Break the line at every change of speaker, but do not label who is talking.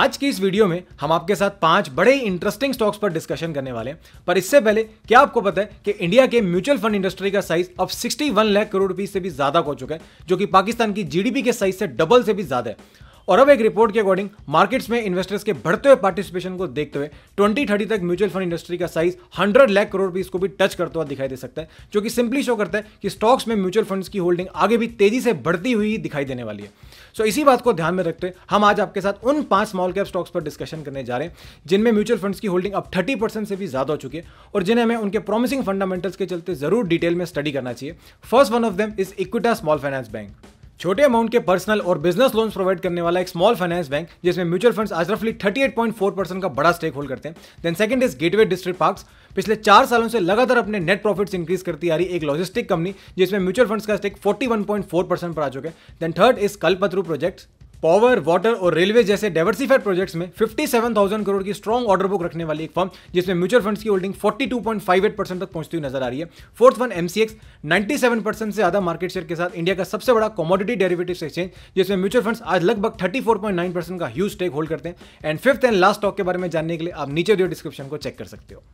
आज की इस वीडियो में हम आपके साथ पांच बड़े इंटरेस्टिंग स्टॉक्स पर डिस्कशन करने वाले हैं पर इससे पहले क्या आपको पता है कि इंडिया के म्यूचुअल फंड इंडस्ट्री का साइज अब 61 लाख करोड़ रुपीज से भी ज्यादा हो चुका है जो कि पाकिस्तान की जीडीपी के साइज से डबल से भी ज्यादा है और अब एक रिपोर्ट के अकॉर्डिंग मार्केट्स में इन्वेस्टर्स के बढ़ते हुए पार्टिसिपेशन को देखते हुए ट्वेंटी थर्टी तक म्यूचुअल फंड इंडस्ट्री का साइज हंड्रेड लाख करोड़ भी इसको भी टच करता हुआ दिखाई दे सकता है जो कि सिंपली शो करता है कि स्टॉक्स में म्यूचुअल फंड्स की होल्डिंग आगे भी तेजी से बढ़ती हुई दिखाई देने वाली है सो so, इसी बात को ध्यान में रखते हुए हम आज आपके साथ उन पांच स्मॉल कैप स्टॉक्स पर डिस्कशन करने जा रहे हैं जिनमें म्यूचुअल फंड्स की होल्डिंग अब 30 परसेंट से भी ज्यादा हो चुकी है और जिन्हें हमें उनके प्रॉमिसिंग फंडामेंटल्स के चलते जरूर डिटेल में स्टडी करना चाहिए first one of them is Equitas Small finance Bank छोटे अमाउंट के पर्सनल और बिजनेस लोन प्रोवाइड करने वाला एक स्मॉल फाइनेंस बैंक जिसमें म्यूचुअल फंड्स आज रफली 38.4 परसेंट का बड़ा स्टेक होल्ड करते हैं then second is Gateway Distriparks पिछले चार सालों से लगातार अपने नेट प्रॉफिट्स इंक्रीज करती आ रही एक लॉजिस्टिक कंपनी जिसमें म्यूचुअल फंड्स का स्टेक 41.4 परसेंट पर आ चुके हैं then third is Kalpataru projects power water और रेलवे जैसे डाइवर्सिफाइड प्रोजेक्ट्स में 57,000 करोड़ की स्ट्रॉन्ग ऑर्डर बुक रखने वाली एक फर्म जिसमें म्यूचुअल फंड्स की होल्डिंग 42.58 परसेंट तक पहुंचती हुई नजर आ रही है फोर्थ वन एमसीएक्स 97 परसेंट से ज्यादा मार्केट शेयर के साथ इंडिया का सबसे बड़ा कॉमोडिटी डेरिवेटिव एक्सचेंज जिसमें म्यूचुअल फंड आज लगभग थर्टी परसेंट का ह्यूज स्टेक होल्ड करते हैं and fifth and last stock के बारे में जानने के लिए आप नीचे दिए डिस्क्रिप्शन को चेक कर सकते हो